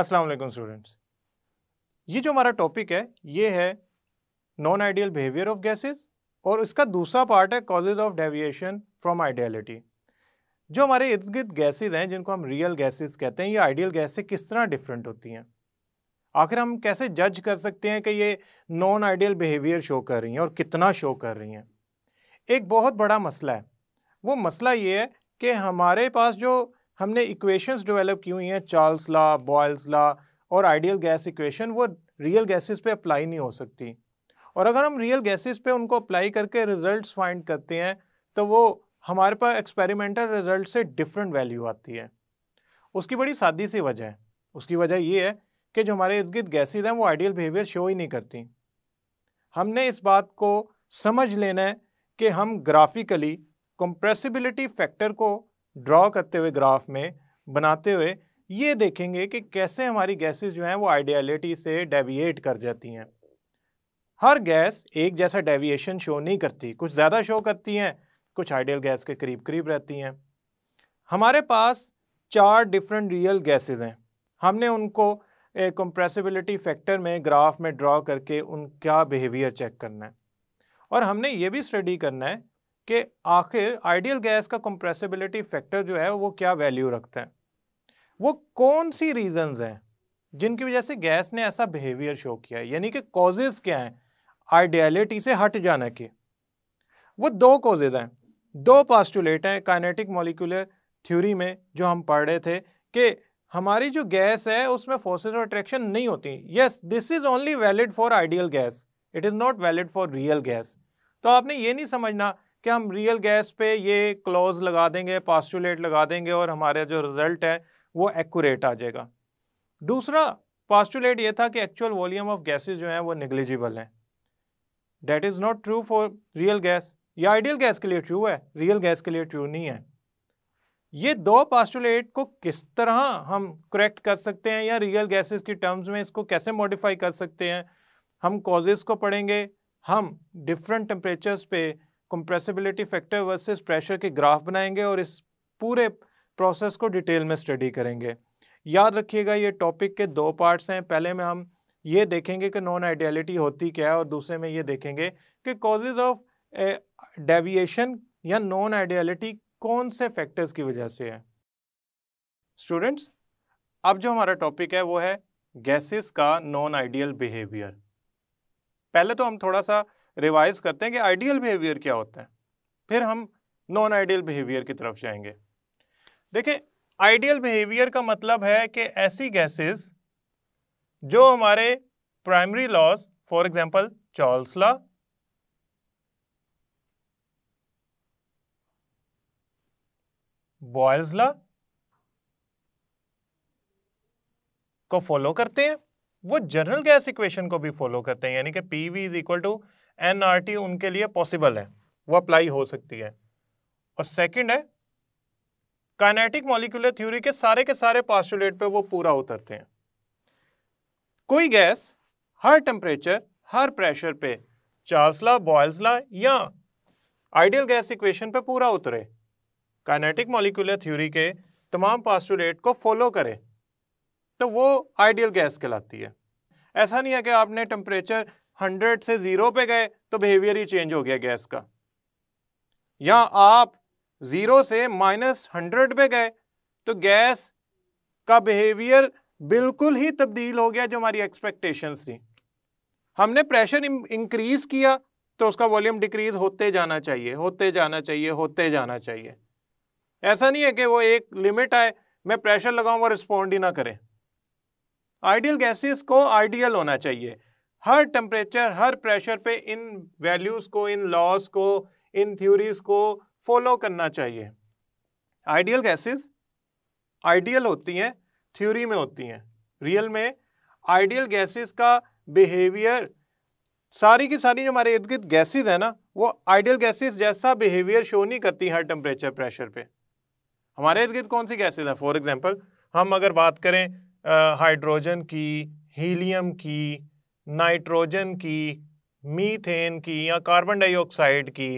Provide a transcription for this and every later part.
Aslam students ये जो हमारा टॉपिक है ये है non ideal behaviour of gases और इसका दूसरा पार्ट है causes of deviation from ideality जो हमारे इर्द गिर्द गैसेज हैं जिनको हम रियल गैसेज कहते हैं ये आइडियल गैसें किस तरह डिफरेंट होती हैं आखिर हम कैसे जज कर सकते हैं कि ये नॉन आइडियल बिहेवियर शो कर रही हैं और कितना शो कर रही हैं एक बहुत बड़ा मसला है वो मसला ये है कि हमारे पास जो हमने इक्वेशंस डेवलप की हुई हैं चार्ल्स ला बॉयल्स ला और आइडियल गैस इक्वेशन वो रियल गैसेस पे अप्लाई नहीं हो सकती और अगर हम रियल गैसेस पे उनको अप्लाई करके रिजल्ट्स फाइंड करते हैं तो वो हमारे पास एक्सपेरिमेंटल रिजल्ट से डिफरेंट वैल्यू आती है उसकी बड़ी सादी सी वजह है उसकी वजह ये है कि जो हमारे इर्द गिर्द गैसेज हैं वो आइडियल बिहेवियर शो ही नहीं करती हमने इस बात को समझ लेना है कि हम ग्राफिकली कंप्रेसिबिलिटी फैक्टर को ड्रॉ करते हुए ग्राफ में बनाते हुए ये देखेंगे कि कैसे हमारी गैसेस जो हैं वो आइडियलिटी से डेविएट कर जाती हैं हर गैस एक जैसा डेविएशन शो नहीं करती कुछ ज़्यादा शो करती हैं कुछ आइडियल गैस के करीब करीब रहती हैं हमारे पास चार डिफरेंट रियल गैसेस हैं हमने उनको कंप्रेसिबिलिटी फैक्टर में ग्राफ में ड्रॉ करके उनका बिहेवियर चेक करना है और हमने ये भी स्टडी करना है कि आखिर आइडियल गैस का कंप्रेसिबिलिटी फैक्टर जो है वो क्या वैल्यू रखता है वो कौन सी रीजंस हैं जिनकी वजह से गैस ने ऐसा बिहेवियर शो किया है यानी कि कॉजेज़ क्या हैं आइडियलिटी से हट जाने के वो दो कॉजेज हैं दो पॉस्टुलेट हैं काइनेटिक मोलिकुलर थ्योरी में जो हम पढ़ रहे थे कि हमारी जो गैस है उसमें फोर्सेज और अट्रैक्शन नहीं होती yes this is only valid for ideal gas it is not valid for real gas तो आपने ये नहीं समझना कि हम रियल गैस पे ये क्लॉज लगा देंगे पास्टूलेट लगा देंगे और हमारे जो रिज़ल्ट है वो एक्यूरेट आ जाएगा दूसरा पास्टूलेट ये था कि एक्चुअल वॉल्यूम ऑफ गैसेज जो हैं वो निगलिजिबल हैं that is not true for real gas या आइडियल गैस के लिए ट्रू है रियल गैस के लिए ट्रू नहीं है ये दो पास्टुलेट को किस तरह हम करेक्ट कर सकते हैं या रियल गैसेस की टर्म्स में इसको कैसे मॉडिफाई कर सकते हैं हम कॉजेस को पढ़ेंगे हम डिफरेंट टेम्परेचर्स पे कंप्रेसिबिलिटी फैक्टर वर्सेस प्रेशर के ग्राफ बनाएंगे और इस पूरे प्रोसेस को डिटेल में स्टडी करेंगे याद रखिएगा ये टॉपिक के दो पार्ट्स हैं पहले में हम ये देखेंगे कि नॉन आइडियलिटी होती क्या है और दूसरे में ये देखेंगे कि कॉजेज ऑफ डेविएशन या नॉन आइडियलिटी कौन से फैक्टर्स की वजह से है स्टूडेंट्स अब जो हमारा टॉपिक है वो है गैसेस का नॉन आइडियल बिहेवियर पहले तो हम थोड़ा सा रिवाइज करते हैं कि आइडियल बिहेवियर क्या होता है फिर हम नॉन आइडियल बिहेवियर की तरफ जाएंगे देखें आइडियल बिहेवियर का मतलब है कि ऐसी गैसेस जो हमारे primary laws for example Charles law Boyle's law को फॉलो करते हैं वो जनरल गैस इक्वेशन को भी फॉलो करते हैं यानी कि P V is equal to NRT उनके लिए पॉसिबल है वो अप्लाई हो सकती है और सेकंड है काइनेटिक मॉलिकुलर थ्योरी के सारे के सारे पास्टुलेट पे वो पूरा उतरते हैं कोई गैस हर टेम्परेचर हर प्रेशर पे चार्ल्स ला बॉयल्स ला या आइडियल गैस इक्वेशन पे पूरा उतरे काइनेटिक मॉलिकुलर थ्योरी के तमाम पास्टुलेट को फॉलो करे तो वो आइडियल गैस कहलाती है ऐसा नहीं है कि आपने टेम्परेचर हंड्रेड से जीरो पे गए तो बिहेवियर ही चेंज हो गया गैस का या आप जीरो से माइनस हंड्रेड पे गए तो गैस का बिहेवियर बिल्कुल ही तब्दील हो गया जो हमारी एक्सपेक्टेशंस थी हमने प्रेशर इंक्रीज किया तो उसका वॉल्यूम डिक्रीज होते जाना चाहिए होते जाना चाहिए होते जाना चाहिए ऐसा नहीं है कि वो एक लिमिट आए मैं प्रेशर लगाऊं वो रिस्पॉन्ड ही ना करें आइडियल गैसेस को आइडियल होना चाहिए हर टेम्परेचर हर प्रेशर पे इन वैल्यूज़ को इन लॉज को इन थ्योरीज को फॉलो करना चाहिए आइडियल गैसेस आइडियल होती हैं थ्योरी में होती हैं रियल में आइडियल गैसेस का बिहेवियर सारी की सारी जो हमारे इर्द गिर्द गैसेज है ना वो आइडियल गैसेस जैसा बिहेवियर शो नहीं करती हर टेम्परेचर प्रेशर पे हमारे इर्द गिर्द कौन सी गैसेज हैं फॉर एग्जाम्पल हम अगर बात करें हाइड्रोजन की हीलियम की नाइट्रोजन की मीथेन की या कार्बन डाइऑक्साइड की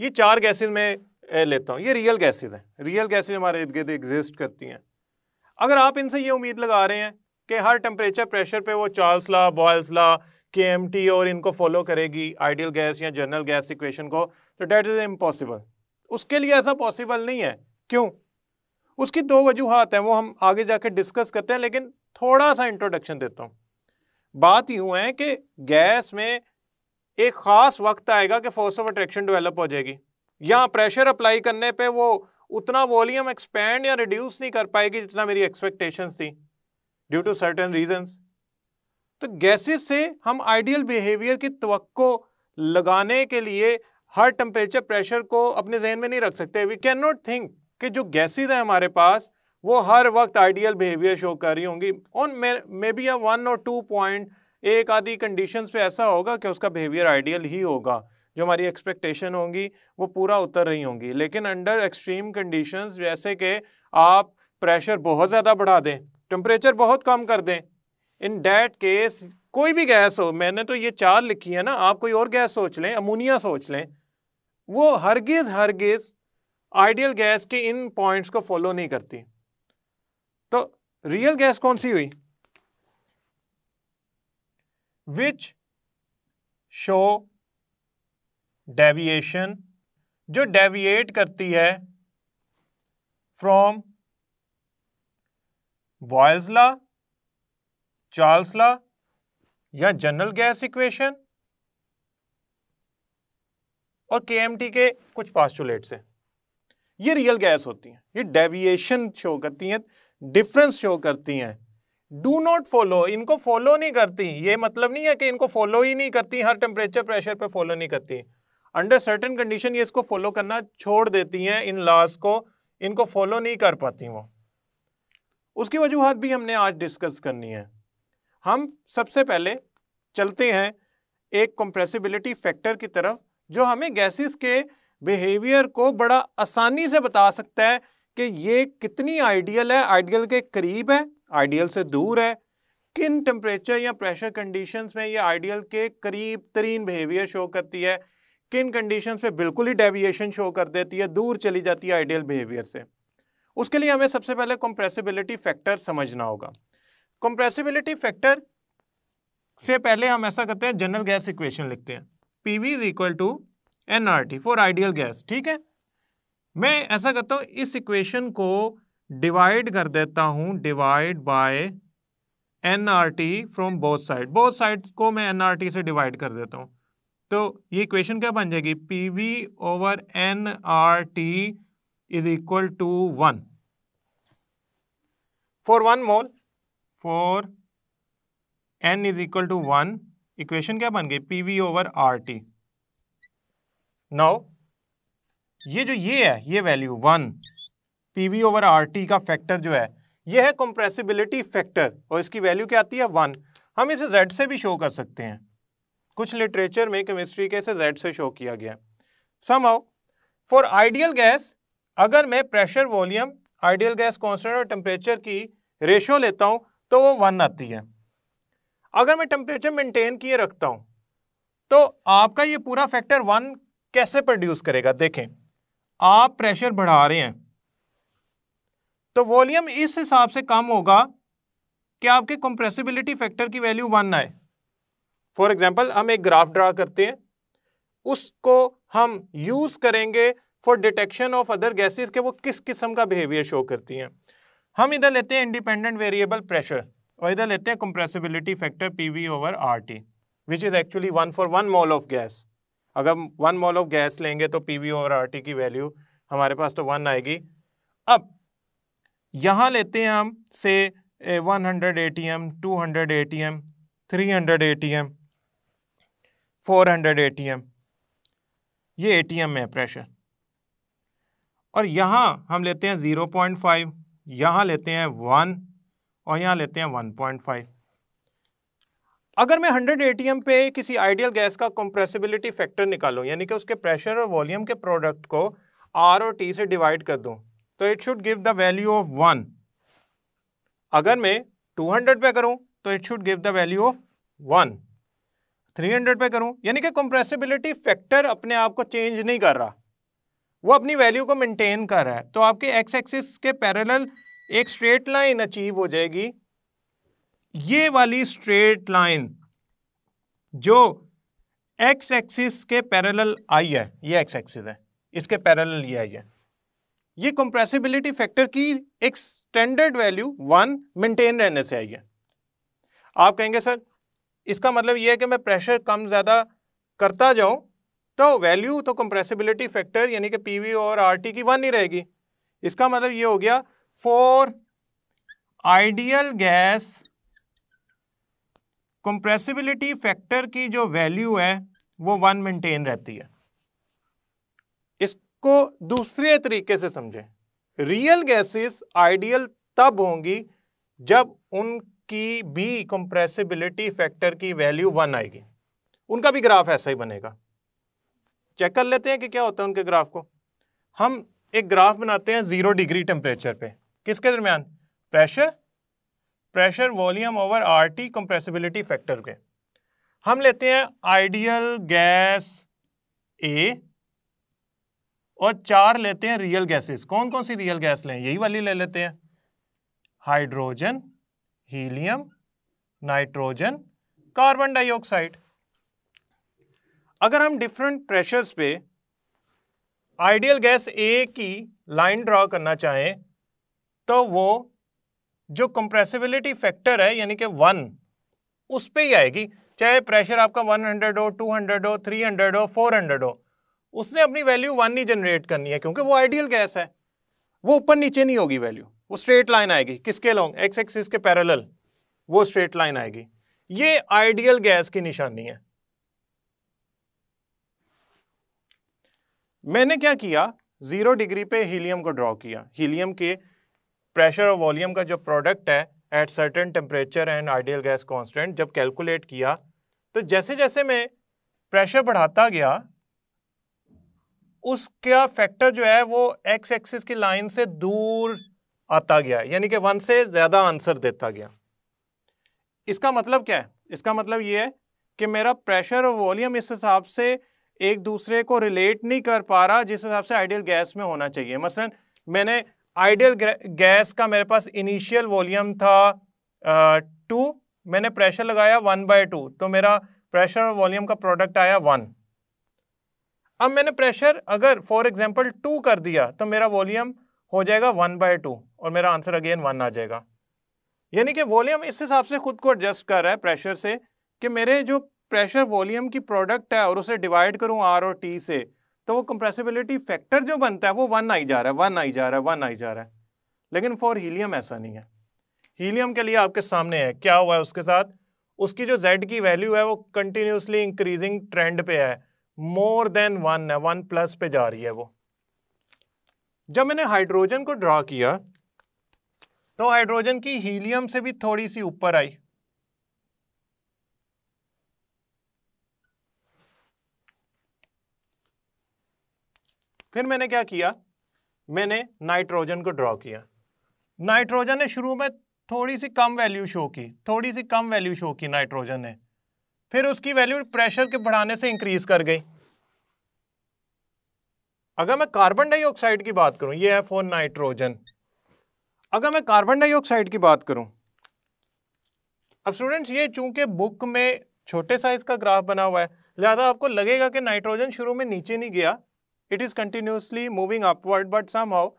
ये चार गैसेस में लेता हूँ ये रियल गैसेस हैं रियल गैसेस हमारे इर्द गिर्द एग्जिस्ट करती हैं अगर आप इनसे ये उम्मीद लगा रहे हैं कि हर टेम्परेचर प्रेशर पे वो चार्ल्स ला बॉयल्स ला के एम टी और इनको फॉलो करेगी आइडियल गैस या जनरल गैस इक्वेशन को तो डेट इज़ इम्पॉसिबल उसके लिए ऐसा पॉसिबल नहीं है क्यों उसकी दो वजूहत हैं वो हम आगे जाके डिस्कस करते हैं लेकिन थोड़ा सा इंट्रोडक्शन देता हूँ बात यूं है कि गैस में एक ख़ास वक्त आएगा कि फोर्स ऑफ अट्रैक्शन डेवलप हो जाएगी यहाँ प्रेशर अप्लाई करने पे वो उतना वॉल्यूम एक्सपेंड या रिड्यूस नहीं कर पाएगी जितना मेरी एक्सपेक्टेशन थी ड्यू टू सर्टेन रीजंस तो गैसेस से हम आइडियल बिहेवियर की तो लगाने के लिए हर टेम्परेचर प्रेशर को अपने जहन में नहीं रख सकते वी कैन नॉट थिंक कि जो गैसेज हैं हमारे पास वो हर वक्त आइडियल बिहेवियर शो कर रही होंगी ऑन मे मे बी या वन और टू पॉइंट एक आदि कंडीशंस पे ऐसा होगा कि उसका बिहेवियर आइडियल ही होगा जो हमारी एक्सपेक्टेशन होंगी वो पूरा उतर रही होंगी लेकिन अंडर एक्सट्रीम कंडीशंस जैसे कि आप प्रेशर बहुत ज़्यादा बढ़ा दें टम्परेचर बहुत कम कर दें इन डैट केस कोई भी गैस हो मैंने तो ये चार लिखी है ना आप कोई और गैस सोच लें अमोनिया सोच लें वो हरगिज़ हरगिज़ आइडियल गैस के इन पॉइंट्स को फॉलो नहीं करती रियल गैस कौन सी हुई विच शो डेविएशन जो डेविएट करती है from Boyle's law Charles law या जनरल गैस इक्वेशन और के के कुछ पास्टुलेट से ये रियल गैस होती हैं ये डेविएशन शो करती हैं डिफरेंस शो करती हैं डू नॉट फॉलो इनको फॉलो नहीं करती ये मतलब नहीं है कि इनको फॉलो ही नहीं करती हर टेम्परेचर प्रेशर पे फॉलो नहीं करती अंडर सर्टेन कंडीशन ये इसको फॉलो करना छोड़ देती हैं इन लॉज को इनको फॉलो नहीं कर पाती वो उसकी वजूहत भी हमने आज डिस्कस करनी है हम सबसे पहले चलते हैं एक कंप्रेसिबिलिटी फैक्टर की तरफ जो हमें गैसेस के बिहेवियर को बड़ा आसानी से बता सकता है कि ये कितनी आइडियल है आइडियल के करीब है आइडियल से दूर है किन टेम्परेचर या प्रेशर कंडीशंस में ये आइडियल के करीब तरीन बिहेवियर शो करती है किन कंडीशंस पे बिल्कुल ही डेविएशन शो कर देती है दूर चली जाती है आइडियल बिहेवियर से उसके लिए हमें सबसे पहले कंप्रेसिबिलिटी फैक्टर समझना होगा कंप्रेसिबिलिटी फैक्टर से पहले हम ऐसा करते हैं जनरल गैस इक्वेशन लिखते हैं P V is equal to N R T for ideal gas ठीक है मैं ऐसा करता हूँ इस इक्वेशन को डिवाइड कर देता हूँ divide by N R T from both side both side को मैं एन आर टी से डिवाइड कर देता हूँ तो ये इक्वेशन क्या बन जाएगी P V over N R T is equal to one for one mole for N is equal to one equation क्या बन गई P V over R T now ये जो ये है ये value one P V over R T का factor जो है ये है कंप्रेसिबिलिटी फैक्टर और इसकी वैल्यू क्या आती है वन हम इसे जेड से भी शो कर सकते हैं कुछ लिटरेचर में केमिस्ट्री के इसे जेड से शो किया गया some how for ideal gas अगर मैं pressure volume ideal gas constant और टेम्परेचर की रेशो लेता हूँ तो वो वन आती है अगर मैं टेम्परेचर मेंटेन किए रखता हूँ तो आपका ये पूरा फैक्टर वन कैसे प्रोड्यूस करेगा देखें आप प्रेशर बढ़ा रहे हैं तो वॉल्यूम इस हिसाब से कम होगा कि आपके कंप्रेसिबिलिटी फैक्टर की वैल्यू वन आए फॉर एग्जाम्पल हम एक ग्राफ ड्रा करते हैं उसको हम यूज़ करेंगे for detection of other gases के वो किस किस्म का बिहेवियर शो करती हैं हम इधर लेते हैं इंडिपेंडेंट वेरिएबल प्रेशर और इधर लेते हैं compressibility factor P V over R T which is actually one for one mole of gas अगर वन मॉल ऑफ गैस लेंगे तो पी वी और आर टी की वैल्यू हमारे पास तो वन आएगी अब यहाँ लेते हैं हम से one hundred A T M two hundred A T M three hundred A T M four hundred A T M ये ए टी एम है प्रेशर और यहाँ हम लेते हैं ज़ीरो पॉइंट फाइव यहाँ लेते हैं वन और यहाँ लेते हैं वन पॉइंट फाइव अगर मैं 100 एटीएम पे किसी आइडियल गैस का कंप्रेसिबिलिटी फैक्टर निकालूं यानी कि उसके प्रेशर और वॉल्यूम के प्रोडक्ट को आर और टी से डिवाइड कर दूं तो it should give the value of one अगर मैं 200 पे करूं तो it should give the value of one 300 पे करूं यानी कि कंप्रेसिबिलिटी फैक्टर अपने आप को चेंज नहीं कर रहा वो अपनी वैल्यू को मेनटेन कर रहा है तो आपके एक्स एक्सिस के पैरल एक स्ट्रेट लाइन अचीव हो जाएगी ये वाली स्ट्रेट लाइन जो एक्स एक्सिस के पैरेलल आई है ये एक्स एक्सिस है इसके पैरेलल ये आई है ये कंप्रेसिबिलिटी फैक्टर की एक स्टैंडर्ड वैल्यू वन मेंटेन रहने से आई है आप कहेंगे सर इसका मतलब ये है कि मैं प्रेशर कम ज़्यादा करता जाऊं तो वैल्यू तो कंप्रेसिबिलिटी फैक्टर यानी कि पी और आर की वन ही रहेगी इसका मतलब ये हो गया for ideal gas compressibility factor की जो वैल्यू है वो वन मेंटेन रहती है इसको दूसरे तरीके से समझें रियल गैसेस आइडियल तब होंगी जब उनकी भी कंप्रेसिबिलिटी फैक्टर की वैल्यू वन आएगी उनका भी ग्राफ ऐसा ही बनेगा चेक कर लेते हैं कि क्या होता है उनके ग्राफ को हम एक ग्राफ बनाते हैं ज़ीरो डिग्री टेम्परेचर पे किसके दरमियान pressure pressure volume over R T compressibility factor के हम लेते हैं आइडियल गैस ए और चार लेते हैं रियल गैसेस कौन कौन सी रियल गैस लें यही वाली ले लेते हैं hydrogen helium nitrogen carbon dioxide अगर हम डिफरेंट प्रेशर्स पे आइडियल गैस ए की लाइन ड्रॉ करना चाहें तो वो जो कंप्रेसिबिलिटी फैक्टर है यानी कि वन उस पर ही आएगी चाहे प्रेशर आपका 100 हो 200 हो 300 हो 400 हो उसने अपनी वैल्यू वन ही जनरेट करनी है क्योंकि वो आइडियल गैस है वो ऊपर नीचे नहीं होगी वैल्यू वो स्ट्रेट लाइन आएगी किसके लॉन्ग एक्स एक्सिस के पैरेलल वो स्ट्रेट लाइन आएगी ये आइडियल गैस की निशानी है मैंने क्या किया जीरो डिग्री पे हीलियम को ड्रॉ किया हीलियम के प्रेशर और वॉल्यूम का जो प्रोडक्ट है at certain temperature and ideal gas constant जब कैलकुलेट किया तो जैसे जैसे मैं प्रेशर बढ़ाता गया उसका फैक्टर जो है वो एक्स एक्सिस की लाइन से दूर आता गया यानी कि वन से ज़्यादा आंसर देता गया इसका मतलब क्या है इसका मतलब ये है कि मेरा प्रेशर और वॉल्यूम इस हिसाब से एक दूसरे को रिलेट नहीं कर पा रहा जिस हिसाब से आइडियल गैस में होना चाहिए मसलन मैंने आइडियल गैस का मेरे पास इनिशियल वॉल्यूम था टू मैंने प्रेशर लगाया वन बाय टू तो मेरा प्रेशर और वॉल्यूम का प्रोडक्ट आया वन अब मैंने प्रेशर अगर फॉर एग्जांपल टू कर दिया तो मेरा वॉल्यूम हो जाएगा वन बाय टू और मेरा आंसर अगेन वन आ जाएगा यानी कि वॉल्यूम इस हिसाब से खुद को एडजस्ट कर रहा है प्रेशर से कि मेरे जो प्रेशर वॉल्यूम की प्रोडक्ट है और उसे डिवाइड करूँ आर और टी से तो वो कंप्रेसिबिलिटी फैक्टर जो बनता है वो वन आई जा रहा है वन आई जा रहा है वन आई जा रहा है लेकिन फॉर हीलियम ऐसा नहीं है हीलियम के लिए आपके सामने है क्या हुआ है उसके साथ उसकी जो जेड की वैल्यू है वो कंटिन्यूसली इंक्रीजिंग ट्रेंड पे है मोर देन वन है वन प्लस पे जा रही है वो जब मैंने हाइड्रोजन को ड्रॉ किया तो हाइड्रोजन की हीलियम से भी थोड़ी सी ऊपर आई फिर मैंने क्या किया मैंने नाइट्रोजन को ड्रॉ किया नाइट्रोजन ने शुरू में थोड़ी सी कम वैल्यू शो की थोड़ी सी कम वैल्यू शो की नाइट्रोजन ने फिर उसकी वैल्यू प्रेशर के बढ़ाने से इंक्रीज कर गई अगर मैं कार्बन डाइऑक्साइड की बात करूं ये है फोन नाइट्रोजन अगर मैं कार्बन डाइऑक्साइड की बात करूं अब स्टूडेंट्स ये चूंकि बुक में छोटे साइज का ग्राफ बना हुआ है लिहाजा आपको लगेगा कि नाइट्रोजन शुरू में नीचे नहीं गया it is continuously moving upward but somehow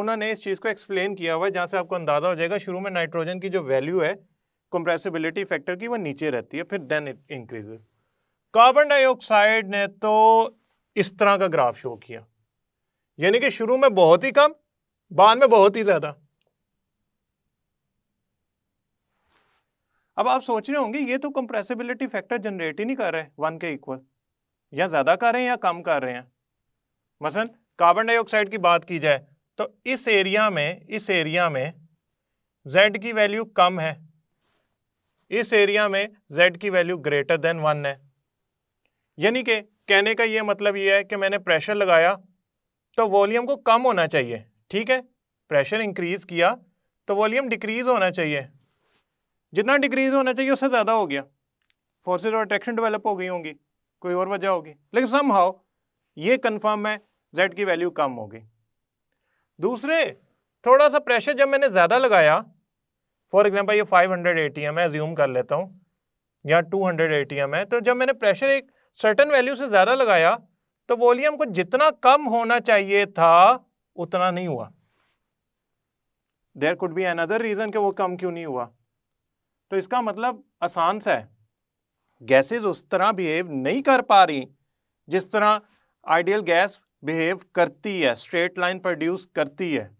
उन्होंने इस चीज़ को एक्सप्लेन किया हुआ है जहाँ से आपको अंदाजा हो जाएगा शुरू में नाइट्रोजन की जो वैल्यू है कंप्रेसिबिलिटी फैक्टर की वो नीचे रहती है फिर then it increases carbon dioxide ने तो इस तरह का ग्राफ शो किया यानी कि शुरू में बहुत ही कम बाद में बहुत ही ज़्यादा अब आप सोच रहे होंगे ये तो कंप्रेसिबिलिटी फैक्टर जनरेट ही नहीं कर रहे वन के इक्वल या ज़्यादा कर रहे हैं या कम कर रहे हैं मसलन कार्बन डाइऑक्साइड की बात की जाए तो इस एरिया में इस एरिया में z की वैल्यू कम है इस एरिया में z की वैल्यू ग्रेटर देन वन है यानी कि कहने का ये मतलब ये है कि मैंने प्रेशर लगाया तो वॉल्यूम को कम होना चाहिए ठीक है प्रेशर इंक्रीज़ किया तो वॉल्यूम डिक्रीज़ होना चाहिए जितना डिक्रीज़ होना चाहिए उससे ज़्यादा हो गया फोर्सेज और अट्रैक्शन डेवलप हो गई होंगी कोई और वजह होगी लेकिन सम हाउ ये कन्फर्म है z की वैल्यू कम होगी दूसरे थोड़ा सा प्रेशर जब मैंने ज़्यादा लगाया फॉर एग्जांपल ये फाइव हंड्रेड मैं ज्यूम कर लेता हूँ या टू हंड्रेड है तो जब मैंने प्रेशर एक सर्टन वैल्यू से ज़्यादा लगाया तो वॉल्यूम को जितना कम होना चाहिए था उतना नहीं हुआ there could be another reason कि वो कम क्यों नहीं हुआ तो इसका मतलब आसान सा है गैसेज उस तरह बिहेव नहीं कर पा रही जिस तरह आइडियल गैस बिहेव करती है स्ट्रेट लाइन प्रोड्यूस करती है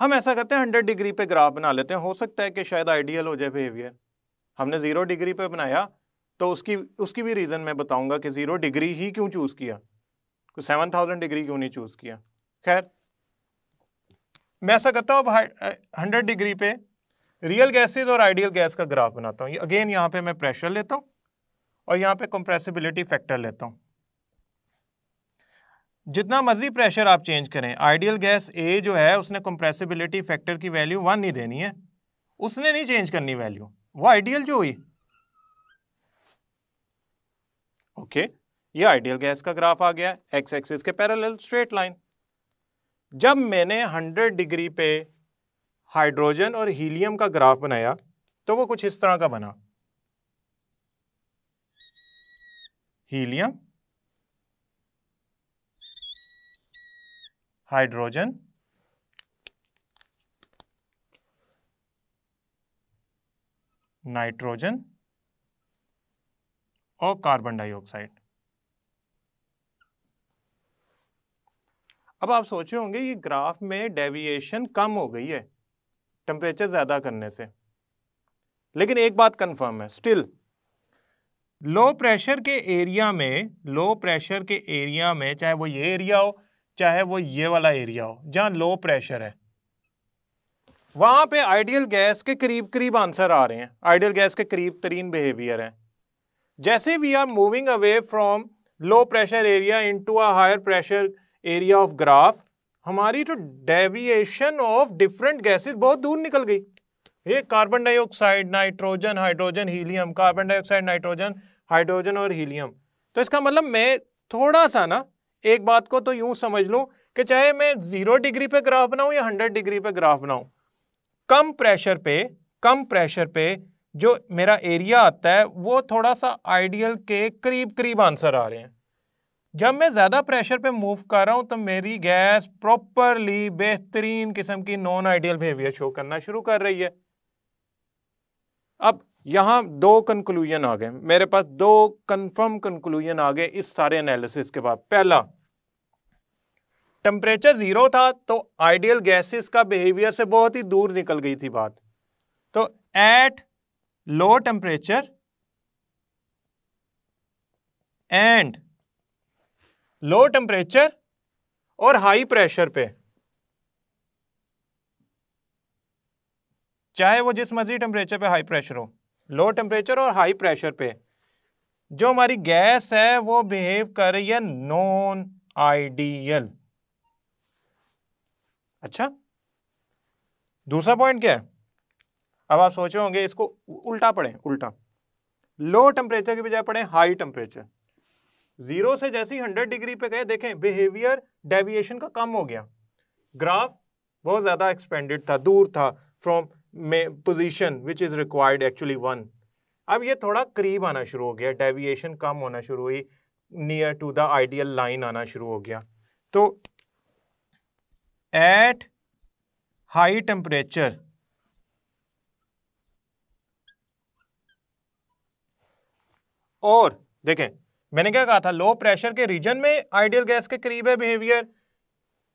हम ऐसा करते हैं हंड्रेड डिग्री पे ग्राफ बना लेते हैं हो सकता है कि शायद आइडियल हो जाए बिहेवियर हमने ज़ीरो डिग्री पे बनाया तो उसकी उसकी भी रीज़न मैं बताऊंगा कि ज़ीरो डिग्री ही क्यों चूज़ किया सेवन थाउजेंड डिग्री क्यों नहीं चूज़ किया खैर मैं ऐसा करता हूँ अब हंड्रेड डिग्री uh, पे रियल गैसेज और आइडियल गैस का ग्राफ बनाता हूँ अगेन यहाँ पे मैं प्रेशर लेता हूँ और यहाँ पे कंप्रेसिबिलिटी फैक्टर लेता हूँ जितना मर्जी प्रेशर आप चेंज करें आइडियल गैस ए जो है उसने कंप्रेसिबिलिटी फैक्टर की वैल्यू वन ही देनी है उसने नहीं चेंज करनी वैल्यू वो आइडियल जो हुई ओके okay, ये आइडियल गैस का ग्राफ आ गया एक्स एक्सिस के पैरेलल स्ट्रेट लाइन जब मैंने 100 डिग्री पे हाइड्रोजन और हीलियम का ग्राफ बनाया तो वो कुछ इस तरह का बना हीलियम हाइड्रोजन नाइट्रोजन और कार्बन डाइऑक्साइड अब आप सोच रहे होंगे कि ग्राफ में डेविएशन कम हो गई है टेम्परेचर ज़्यादा करने से लेकिन एक बात कंफर्म है स्टिल लो प्रेशर के एरिया में लो प्रेशर के एरिया में चाहे वो ये एरिया हो चाहे वो ये वाला एरिया हो जहाँ लो प्रेशर है वहाँ पे आइडियल गैस के करीब करीब आंसर आ रहे हैं आइडियल गैस के करीब तरीन बिहेवियर हैं जैसे we are moving away from low pressure area into a higher pressure area of graph हमारी तो डेविएशन ऑफ डिफरेंट गैसेस बहुत दूर निकल गई ये carbon dioxide nitrogen hydrogen helium carbon dioxide nitrogen hydrogen और हीलियम तो इसका मतलब मैं थोड़ा सा ना एक बात को तो यूं समझ लूं कि चाहे मैं जीरो डिग्री पे ग्राफ बनाऊं या हंड्रेड डिग्री पे ग्राफ बनाऊं कम प्रेशर पे कम प्रेशर पे जो मेरा एरिया आता है वो थोड़ा सा आइडियल के करीब करीब आंसर आ रहे हैं जब मैं ज़्यादा प्रेशर पे मूव कर रहा हूँ तो मेरी गैस प्रॉपरली बेहतरीन किस्म की नॉन आइडियल बिहेवियर शो करना शुरू कर रही है अब यहाँ दो कंक्लूजन आ गए मेरे पास दो कंफर्म कंक्लूजन आ गए इस सारे एनालिसिस के बाद पहला टेम्परेचर ज़ीरो था तो आइडियल गैसेस का बिहेवियर से बहुत ही दूर निकल गई थी बात तो at low temperature and low temperature और हाई प्रेशर पे चाहे वो जिस मर्जी टेम्परेचर पे हाई प्रेशर हो लो टेम्परेचर और हाई प्रेशर पे जो हमारी गैस है वो बिहेव कर रही है नॉन आइडियल अच्छा दूसरा पॉइंट क्या है अब आप सोच होंगे इसको उल्टा पढ़ें उल्टा लो टेम्परेचर की बजाय पढ़ें हाई टेम्परेचर जीरो से जैसी हंड्रेड डिग्री पे गए देखें बिहेवियर डेविएशन का कम हो गया ग्राफ बहुत ज़्यादा एक्सपेंडेड था दूर था फ्रॉम में position which is required actually one अब ये थोड़ा करीब आना शुरू हो गया डेविएशन कम होना शुरू हुई near to the ideal line आना शुरू हो गया तो एट हाई टेम्परेचर और देखें मैंने क्या कहा था लो प्रेशर के रीजन में आइडियल गैस के करीब है behaviour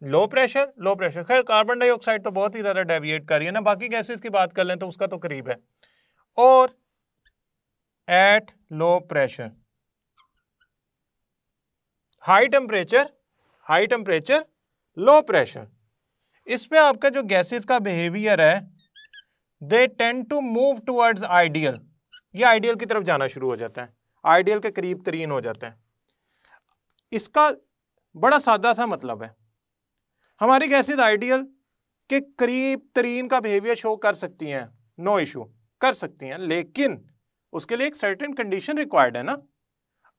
low pressure low pressure खैर कार्बन डाइऑक्साइड तो बहुत ही ज़्यादा डेविएट कर रही है ना बाकी गैसेस की बात कर लें तो उसका तो करीब है और at low pressure high temperature high temperature low pressure इस पे आपका जो गैसेस का बिहेवियर है they tend to move towards ideal ये आइडियल की तरफ जाना शुरू हो जाता है आइडियल के करीब तरीन हो जाते हैं इसका बड़ा सादा सा मतलब है हमारी गैसेज आइडियल के करीब तरीन का बिहेवियर शो कर सकती हैं नो इशू कर सकती हैं लेकिन उसके लिए एक सर्टेन कंडीशन रिक्वायर्ड है ना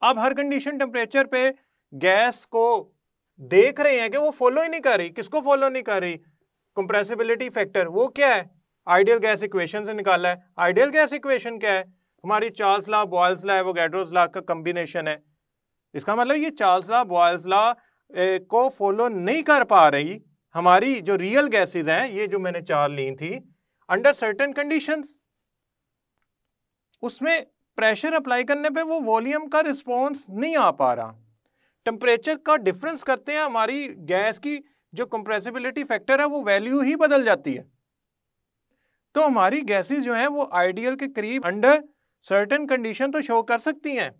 अब हर कंडीशन टेम्परेचर पे गैस को देख रहे हैं कि वो फॉलो ही नहीं कर रही किसको फॉलो नहीं कर रही कंप्रेसिबिलिटी फैक्टर वो क्या है आइडियल गैस इक्वेशन से निकाला है आइडियल गैस इक्वेशन क्या है हमारी Charles law Boyle's law Avogadro's law का कम्बिनेशन है इसका मतलब ये चार्ल्स ला बॉयल्स ला को फॉलो नहीं कर पा रही हमारी जो रियल गैसेस हैं ये जो मैंने चार ली थी अंडर सर्टेन कंडीशंस उसमें प्रेशर अप्लाई करने पे वो वॉल्यूम का रिस्पॉन्स नहीं आ पा रहा टेम्परेचर का डिफरेंस करते हैं हमारी गैस की जो कंप्रेसिबिलिटी फैक्टर है वो वैल्यू ही बदल जाती है तो हमारी गैसेस जो हैं वो आइडियल के करीब अंडर सर्टेन कंडीशन तो शो कर सकती हैं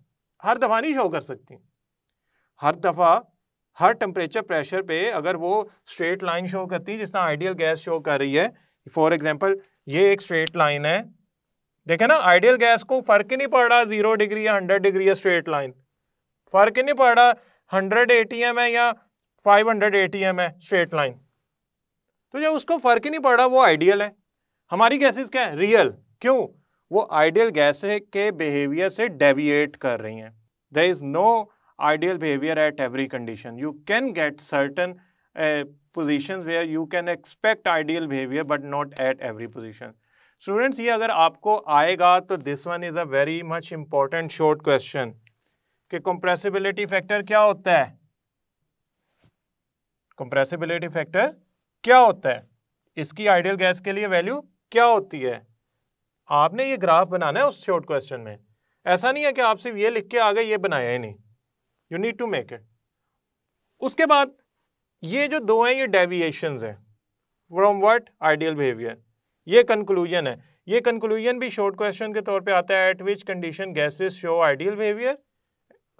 हर दफ़ा नहीं शो कर सकती हर दफ़ा हर टेम्परेचर प्रेशर पे अगर वो स्ट्रेट लाइन शो करती है जिस तरह आइडियल गैस शो कर रही है फॉर एग्जाम्पल ये एक स्ट्रेट लाइन है देखे ना आइडियल गैस को फर्क ही नहीं पड़ रहा जीरो डिग्री या हंड्रेड डिग्री या स्ट्रेट लाइन फर्क ही नहीं पड़ रहा हंड्रेड ए है या फाइव हंड्रेड ए है स्ट्रेट लाइन तो जब उसको फर्क ही नहीं पड़ रहा वो आइडियल है हमारी गैसेस क्या है रियल क्यों वो आइडियल गैस के बिहेवियर से डेविएट कर रही हैं there is no ideal behavior at every condition. You can get certain uh, positions where you can expect ideal behavior but not at every position. Students ये अगर आपको आएगा तो this one is a very much important short question कि compressibility factor क्या होता है compressibility factor क्या होता है इसकी आइडियल गैस के लिए वैल्यू क्या होती है आपने ये ग्राफ बनाना है उस शॉर्ट क्वेश्चन में ऐसा नहीं है कि आप सिर्फ ये लिख के आगे ये बनाया ही नहीं you need to make it उसके बाद ये जो दो हैं ये डेविएशन हैं फ्रॉम वट आइडियल बिहेवियर ये कंक्लूजन है ये कंक्लूजन भी शॉर्ट क्वेश्चन के तौर पे आता है at which condition gases show ideal behaviour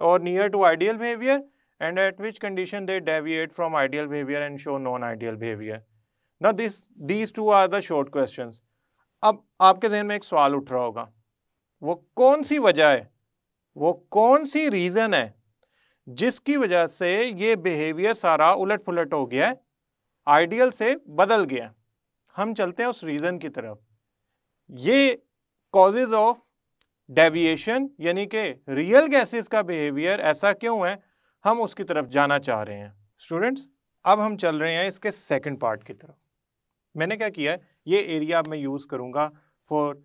और near to ideal behaviour and at which condition they deviate from ideal behaviour and show non ideal behaviour ना this these two are the short question अब आपके जहन में एक सवाल उठ रहा होगा वो कौन सी वजह है वो कौन सी रीज़न है जिसकी वजह से ये बिहेवियर सारा उलट पुलट हो गया है आइडियल से बदल गया हम चलते हैं उस रीज़न की तरफ ये कॉजेज ऑफ डेविएशन यानी कि रियल गैसेस का बिहेवियर ऐसा क्यों है हम उसकी तरफ जाना चाह रहे हैं स्टूडेंट्स अब हम चल रहे हैं इसके सेकंड पार्ट की तरफ मैंने क्या किया है ये एरिया मैं यूज़ करूँगा फॉर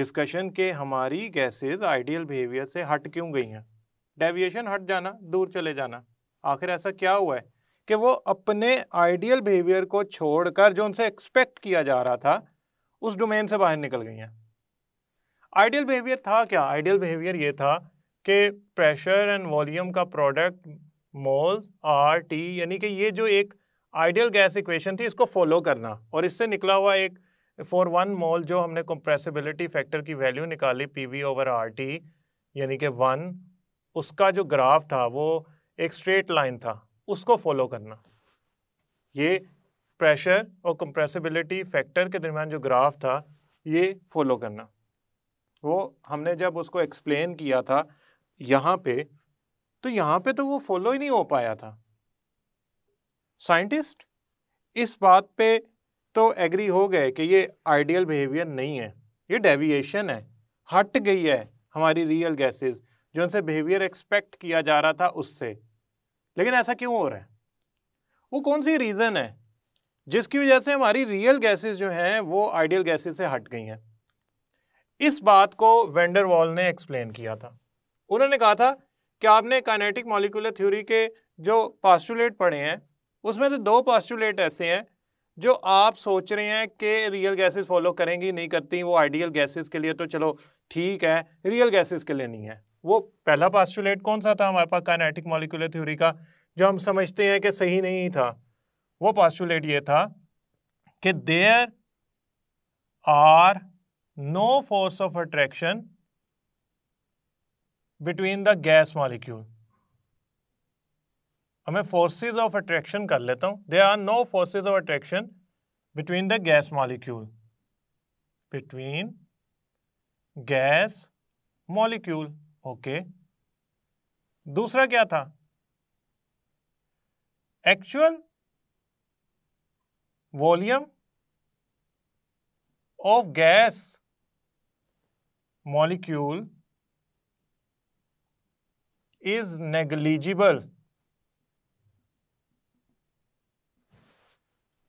डिस्कशन के हमारी गैसेज आइडियल बिहेवियर से हट क्यों गई हैं डेविएशन हट जाना दूर चले जाना आखिर ऐसा क्या हुआ है कि वो अपने आइडियल बिहेवियर को छोड़कर जो उनसे एक्सपेक्ट किया जा रहा था उस डोमेन से बाहर निकल गई हैं आइडियल बिहेवियर था क्या आइडियल बिहेवियर ये था कि प्रेशर एंड वॉल्यूम का प्रोडक्ट मोल्स आर टी यानी कि ये जो एक आइडियल गैस इक्वेशन थी इसको फॉलो करना और इससे निकला हुआ एक फॉर वन मोल जो हमने कंप्रेसिबिलिटी फैक्टर की वैल्यू निकाली P V over R T यानी कि वन उसका जो ग्राफ था वो एक स्ट्रेट लाइन था उसको फॉलो करना ये प्रेशर और कंप्रेसिबिलिटी फैक्टर के दरमियान जो ग्राफ था ये फॉलो करना वो हमने जब उसको एक्सप्लेन किया था यहाँ पे तो यहाँ पे तो वो फॉलो ही नहीं हो पाया था साइंटिस्ट इस बात पे तो एग्री हो गए कि ये आइडियल बिहेवियर नहीं है ये डेविएशन है हट गई है हमारी रियल गैसेज जो उनसे बिहेवियर एक्सपेक्ट किया जा रहा था उससे लेकिन ऐसा क्यों हो रहा है वो कौन सी रीज़न है जिसकी वजह से हमारी रियल गैसेस जो हैं वो आइडियल गैसेस से हट गई हैं इस बात को वेंडर वॉल ने एक्सप्लेन किया था उन्होंने कहा था कि आपने काइनेटिक मॉलिकुलर थ्योरी के जो पास्टुलेट पढ़े हैं उसमें तो दो पास्टुलेट ऐसे हैं जो आप सोच रहे हैं कि रियल गैसेस फॉलो करेंगी नहीं करती वो आइडियल गैसेस के लिए तो चलो ठीक है रियल गैसेस के लिए नहीं है वो पहला पास्टुलेट कौन सा था हमारे पास काइनेटिक मॉलिकुलर थ्योरी का जो हम समझते हैं कि सही नहीं था वो पास्टुलेट ये था कि there are no force of attraction between the gas molecule मैं फोर्सेज ऑफ अट्रैक्शन कर लेता हूं they are no forces of attraction between the gas molecule between gas molecule okay दूसरा क्या था actual volume of gas molecule is negligible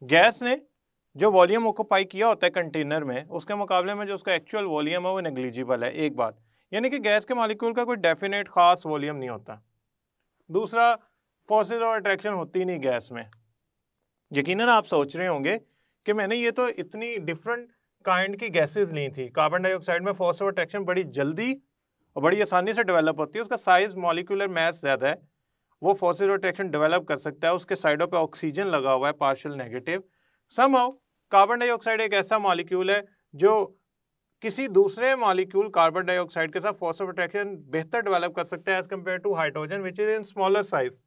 gas ने जो volume occupy किया होता है कंटेनर में उसके मुकाबले में जो उसका एक्चुअल वॉल्यूम है वो नेग्लिजिबल है एक बात यानी कि गैस के मालिक्यूल का कोई डेफिनेट खास वॉल्यूम नहीं होता दूसरा फोसिल और अट्रैक्शन होती नहीं गैस में यकीनन आप सोच रहे होंगे कि मैंने ये तो इतनी डिफरेंट काइंड की गैसेस ली थी कार्बन डाइऑक्साइड में फोर्स ऑफ अट्रैक्शन बड़ी जल्दी और बड़ी आसानी से डेवलप होती है उसका साइज मॉलिकुलर मैस ज़्यादा है वो फोसिल ऑफ अट्रैक्शन डेवलप कर सकता है उसके साइडों पे ऑक्सीजन लगा हुआ है partial negative some carbon dioxide एक ऐसा मॉलिक्यूल है जो किसी दूसरे मॉलिक्यूल कार्बन डाइऑक्साइड के साथ ऑफ अट्रैक्शन बेहतर डेवलप कर सकते हैं as compared to hydrogen which is in smaller size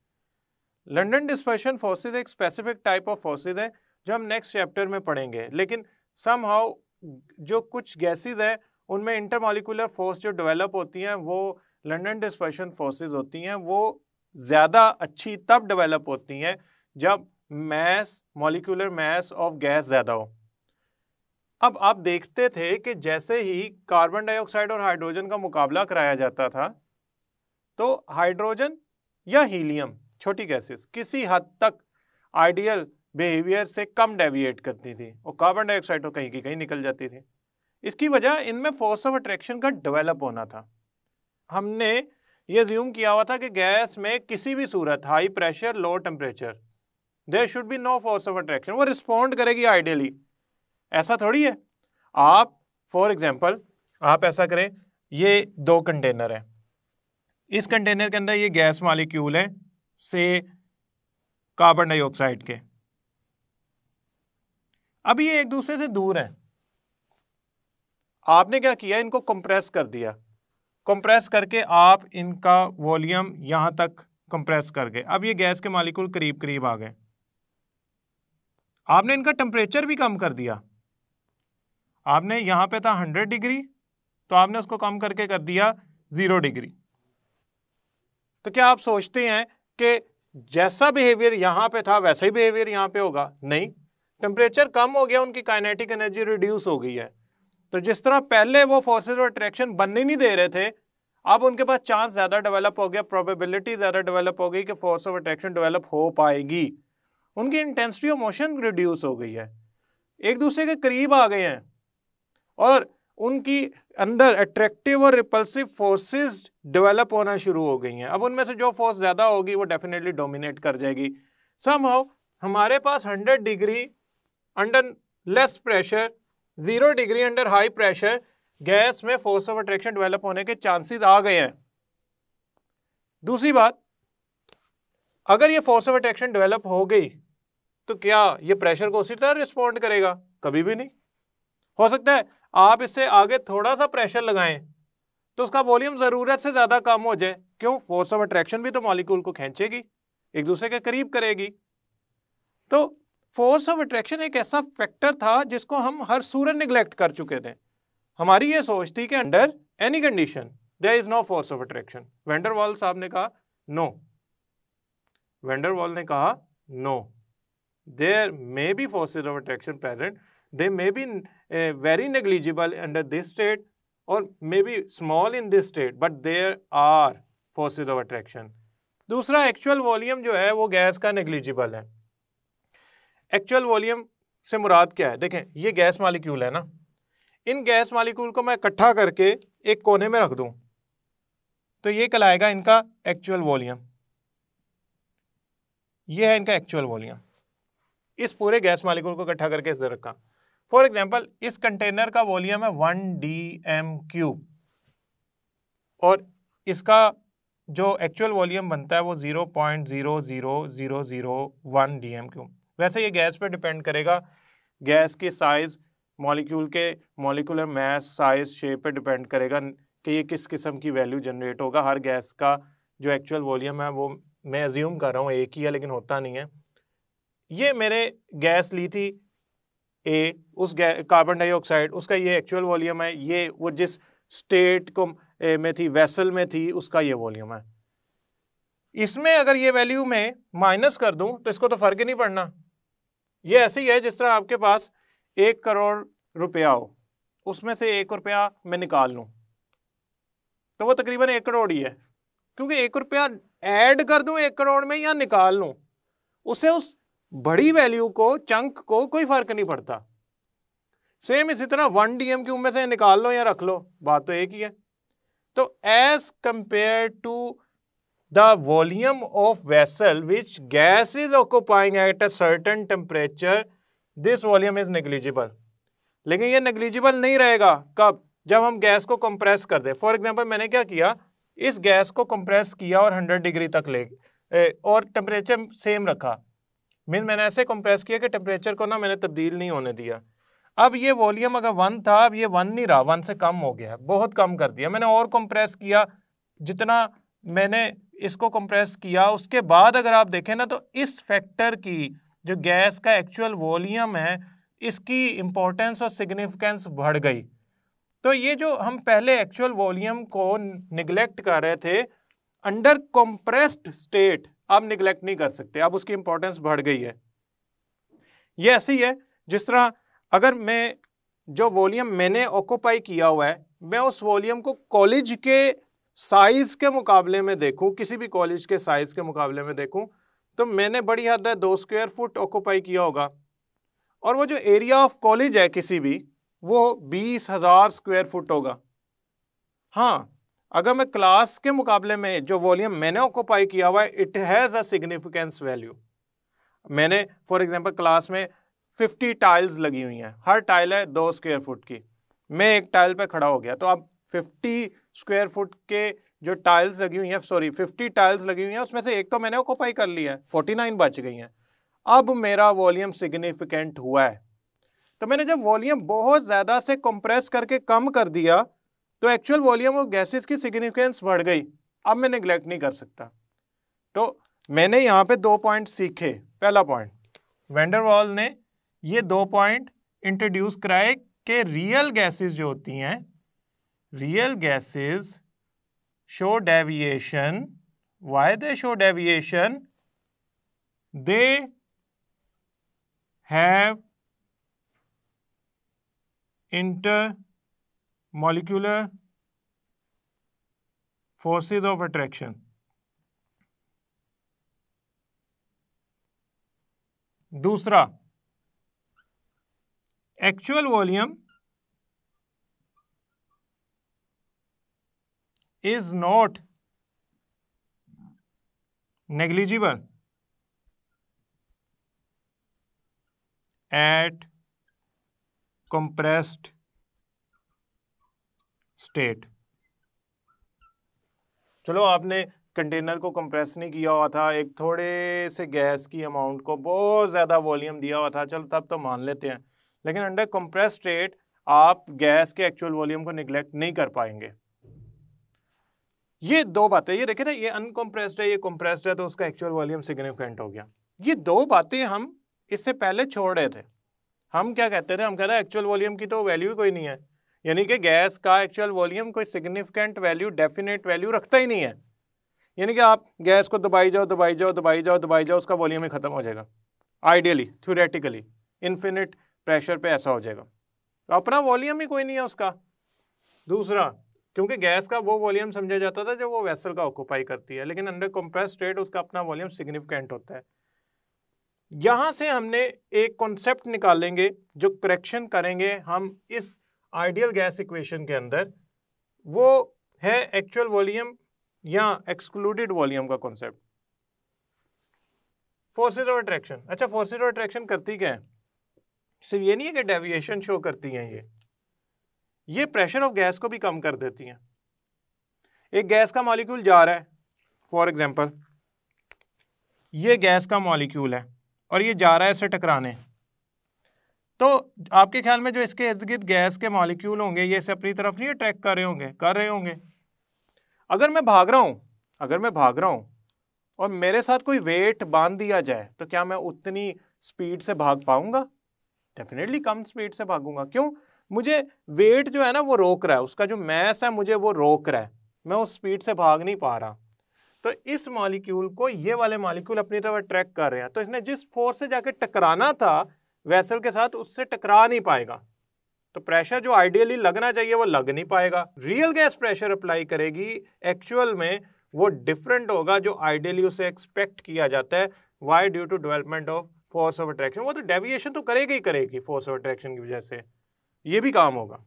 London dispersion forces एक स्पेसिफिक टाइप ऑफ फोर्सेज है जो हम नेक्स्ट चैप्टर में पढ़ेंगे लेकिन सम हाउ जो कुछ गैसेज हैं उनमें इंटरमोलिकुलर फोर्स जो डेवलप होती हैं वो लंडन डिस्पर्शन फोर्सेज होती हैं वो ज़्यादा अच्छी तब डेवलप होती हैं जब mass molecular mass of gas ज़्यादा हो अब आप देखते थे कि जैसे ही कार्बन डाइऑक्साइड और हाइड्रोजन का मुकाबला कराया जाता था तो हाइड्रोजन या हीलियम छोटी गैसेस किसी हद तक आइडियल बिहेवियर से कम डेविएट करती थी और कार्बन डाइऑक्साइड तो कहीं की कहीं निकल जाती थी इसकी वजह इनमें फोर्स ऑफ अट्रैक्शन का डेवलप होना था हमने ये ज्यूम किया हुआ था कि गैस में किसी भी सूरत high pressure low temperature there should be no force of attraction वो रिस्पॉन्ड करेगी आइडियली ऐसा थोड़ी है आप फॉर एग्जाम्पल आप ऐसा करें ये दो कंटेनर हैं इस कंटेनर के अंदर ये गैस मालिक्यूल हैं से कार्बन डाइऑक्साइड के अब ये एक दूसरे से दूर हैं आपने क्या किया इनको कंप्रेस कर दिया कंप्रेस करके आप इनका वॉल्यूम यहाँ तक कंप्रेस कर गए अब ये गैस के मालिक्यूल करीब करीब आ गए आपने इनका टेम्परेचर भी कम कर दिया आपने यहाँ पे था हंड्रेड डिग्री तो आपने उसको कम करके कर दिया ज़ीरो डिग्री तो क्या आप सोचते हैं कि जैसा बिहेवियर यहाँ पे था वैसा ही बिहेवियर यहाँ पे होगा नहीं टेम्परेचर कम हो गया उनकी काइनेटिक एनर्जी रिड्यूस हो गई है तो जिस तरह पहले वो फोर्सेज और अट्रैक्शन बनने नहीं दे रहे थे अब उनके पास चांस ज़्यादा डेवलप हो गया प्रोबेबिलिटी ज़्यादा डेवलप हो गई कि फोर्स ऑफ अट्रैक्शन डेवलप हो पाएगी उनकी इंटेंसिटी ऑफ मोशन रिड्यूस हो गई है एक दूसरे के करीब आ गए हैं और उनकी अंदर अट्रैक्टिव और रिपल्सिव फोर्सेस डेवलप होना शुरू हो गई हैं अब उनमें से जो फोर्स ज़्यादा होगी वो डेफिनेटली डोमिनेट कर जाएगी सम हमारे पास 100 degree under less pressure zero degree under high pressure gas में फोर्स ऑफ अट्रैक्शन डेवलप होने के चांसेस आ गए हैं दूसरी बात अगर ये फोर्स ऑफ अट्रैक्शन डेवलप हो गई तो क्या ये प्रेशर को उसी तरह रिस्पॉन्ड करेगा कभी भी नहीं हो सकता है आप इससे आगे थोड़ा सा प्रेशर लगाएं तो उसका वॉल्यूम ज़रूरत से ज़्यादा कम हो जाए क्यों फोर्स ऑफ अट्रैक्शन भी तो मॉलिक्यूल को खींचेगी एक दूसरे के करीब करेगी तो फोर्स ऑफ अट्रैक्शन एक ऐसा फैक्टर था जिसको हम हर सूरत निगलेक्ट कर चुके थे हमारी ये सोच थी कि under any condition there is no force of attraction van der Waal साहब ने कहा नो वेंडर वॉल ने कहा no there may be forces of attraction present they may be very uh, very under this state और may be small in this state but there are forces of attraction दूसरा actual volume जो है वो gas का negligible है actual volume से मुराद क्या है देखें ये गैस मालिक्यूल है ना इन गैस मालिक्यूल को मैं इकट्ठा करके एक कोने में रख दूँ तो ये कहलाएगा इनका एक्चुअल वॉल्यूम ये है इनका एक्चुअल वॉल्यूम इस पूरे गैस मालिक्यूल को इकट्ठा करके इस रखा फॉर एग्जाम्पल इस कंटेनर का वॉल्यूम है वन डी एम क्यूब और इसका जो एक्चुअल वॉल्यूम बनता है वो zero point zero zero zero zero one D M cube वैसे ये गैस पे डिपेंड करेगा गैस के साइज़ मॉलिक्यूल के मॉलिकुलर मैस साइज़ शेप पे डिपेंड करेगा कि ये किस किस्म की वैल्यू जनरेट होगा हर गैस का जो एक्चुअल वॉल्यूम है वो मैं एज्यूम कर रहा हूँ एक ही है लेकिन होता नहीं है ये मेरे गैस ली थी ए उस कार्बन डाइऑक्साइड उसका ये एक्चुअल वॉल्यूम है ये वो जिस स्टेट को ए, में थी वेसल में थी उसका ये वॉल्यूम है इसमें अगर ये वैल्यू में माइनस कर दूं तो इसको तो फर्क ही नहीं पड़ना ये ऐसे ही है जिस तरह आपके पास एक करोड़ रुपया हो उसमें से एक रुपया मैं निकाल लूँ तो वो तकरीबन एक करोड़ ही है क्योंकि एक रुपया ऐड कर दूं एक करोड़ में या निकाल लूं उसे उस बड़ी वैल्यू को चंक को कोई फर्क नहीं पड़ता सेम इसी तरह वन डी एम क्यू में से निकाल लो या रख लो बात तो एक ही है तो as compare to the volume of vessel which gas is occupying at a certain temperature this volume is negligible लेकिन ये नेग्लिजिबल नहीं रहेगा कब जब हम गैस को कंप्रेस कर दें फॉर एग्जाम्पल मैंने क्या किया इस गैस को कंप्रेस किया और 100 डिग्री तक ले और टेम्परेचर सेम रखा मीन मैंने ऐसे कंप्रेस किया कि टेम्परेचर को ना मैंने तब्दील नहीं होने दिया अब ये वॉल्यूम अगर वन था अब ये वन नहीं रहा वन से कम हो गया बहुत कम कर दिया मैंने और कंप्रेस किया जितना मैंने इसको कंप्रेस किया उसके बाद अगर आप देखें ना तो इस फैक्टर की जो गैस का एक्चुअल वॉल्यूम है इसकी इम्पोर्टेंस और सिग्निफिकेंस बढ़ गई तो ये जो हम पहले एक्चुअल वॉल्यूम को निगलेक्ट कर रहे थे अंडर कंप्रेस्ड स्टेट अब निगलेक्ट नहीं कर सकते अब उसकी इंपॉर्टेंस बढ़ गई है ये ऐसी है जिस तरह अगर मैं जो वॉल्यूम मैंने ऑक्यूपाई किया हुआ है मैं उस वॉल्यूम को कॉलेज के साइज़ के मुकाबले में देखूं किसी भी कॉलेज के साइज़ के मुकाबले में देखूं तो मैंने बड़ी हद है दो स्क्वायर फुट ऑक्यूपाई किया होगा और वो जो एरिया ऑफ कॉलेज है किसी भी वो बीस हज़ार स्क्वायर फुट होगा हाँ अगर मैं क्लास के मुकाबले में जो वॉल्यूम मैंने ऑक्यूपाई किया हुआ है it has a significance value मैंने फॉर एग्जांपल क्लास में 50 टाइल्स लगी हुई हैं हर टाइल है दो स्क्वायर फुट की मैं एक टाइल पे खड़ा हो गया तो अब 50 स्क्वायर फुट के जो टाइल्स लगी हुई हैं सॉरी 50 टाइल्स लगी हुई हैं उसमें से एक तो मैंने ऑक्यूपाई कर लिया है फोर्टी बच गई हैं अब मेरा वॉलीम सिग्निफिकेंट हुआ है तो मैंने जब वॉलीम बहुत ज़्यादा से कंप्रेस करके कम कर दिया तो एक्चुअल वॉल्यूम ऑफ गैसेस की सिग्निफिकेंस बढ़ गई अब मैं निगलेक्ट नहीं कर सकता तो मैंने यहाँ पे दो पॉइंट सीखे पहला पॉइंट वेंडरवॉल ने ये दो पॉइंट इंट्रोड्यूस कराए कि रियल गैसेस जो होती हैं real gases show deviation why they show deviation they have inter molecular forces of attraction. Dusra actual volume is not negligible at compressed state चलो आपने कंटेनर को कंप्रेस नहीं किया हुआ था एक थोड़े से गैस की अमाउंट को बहुत ज़्यादा वॉल्यूम दिया हुआ था चलो तब तो मान लेते हैं लेकिन अंडर कंप्रेस स्टेट आप गैस के एक्चुअल वॉल्यूम को निगलेक्ट नहीं कर पाएंगे ये दो बातें ये देखे ना ये अनकम्प्रेस्ड है ये कंप्रेस्ड है तो उसका एक्चुअल वॉल्यूम सिग्निफिकेंट हो गया ये दो बातें हम इससे पहले छोड़ रहे थे हम क्या कहते थे हम कहते हैं एक्चुअल वॉल्यूम की तो वैल्यू कोई नहीं है यानी कि गैस का एक्चुअल वॉल्यूम कोई सिग्निफिकेंट वैल्यू डेफिनेट वैल्यू रखता ही नहीं है यानी कि आप गैस को दबाई जाओ दबाई जाओ दबाई जाओ दबाई जाओ उसका वॉल्यूम ही ख़त्म हो जाएगा आइडियली थ्योरेटिकली इन्फिनिट प्रेशर पे ऐसा हो जाएगा तो अपना वॉल्यूम ही कोई नहीं है उसका दूसरा क्योंकि गैस का वो वॉल्यूम समझा जाता था जो वो वैसल का ऑक्यूपाई करती है लेकिन अंडर कंप्रेस स्टेट उसका अपना वॉल्यूम सिग्निफिकेंट होता है यहाँ से हमने एक कॉन्सेप्ट निकालेंगे जो करेक्शन करेंगे हम इस आइडियल गैस इक्वेशन के अंदर वो है एक्चुअल वॉल्यूम या एक्सक्लूडेड वॉल्यूम का कॉन्सेप्ट फोर्सेज ऑफ अट्रैक्शन अच्छा फोर्सेज ऑफ अट्रैक्शन करती क्या है सिर्फ ये नहीं है कि डेविएशन शो करती हैं ये ये प्रेशर ऑफ गैस को भी कम कर देती हैं एक गैस का मॉलिक्यूल जा रहा है फॉर एग्जांपल ये गैस का मॉलिक्यूल है और ये जा रहा है इसे टकराने तो आपके ख्याल में जो इसके इर्द गिर्द गैस के मॉलिक्यूल होंगे ये इसे अपनी तरफ नहीं अट्रैक्ट कर रहे होंगे कर रहे होंगे अगर मैं भाग रहा हूँ अगर मैं भाग रहा हूँ और मेरे साथ कोई वेट बांध दिया जाए तो क्या मैं उतनी स्पीड से भाग पाऊंगा डेफिनेटली कम स्पीड से भागूंगा क्यों मुझे वेट जो है ना वो रोक रहा है उसका जो मैस है मुझे वो रोक रहा है मैं उस स्पीड से भाग नहीं पा रहा तो इस मॉलिक्यूल को ये वाले मॉलिक्यूल अपनी तरफ अट्रैक्ट कर रहे हैं तो इसने जिस फोर्स से जाके टकराना था वेसल के साथ उससे टकरा नहीं पाएगा तो प्रेशर जो आइडियली लगना चाहिए वो लग नहीं पाएगा रियल गैस प्रेशर अप्लाई करेगी एक्चुअल में वो डिफरेंट होगा जो आइडियली उसे एक्सपेक्ट किया जाता है why due to development of force of attraction वो तो डेविएशन तो करेगी ही करेगी फोर्स ऑफ अट्रैक्शन की वजह से ये भी काम होगा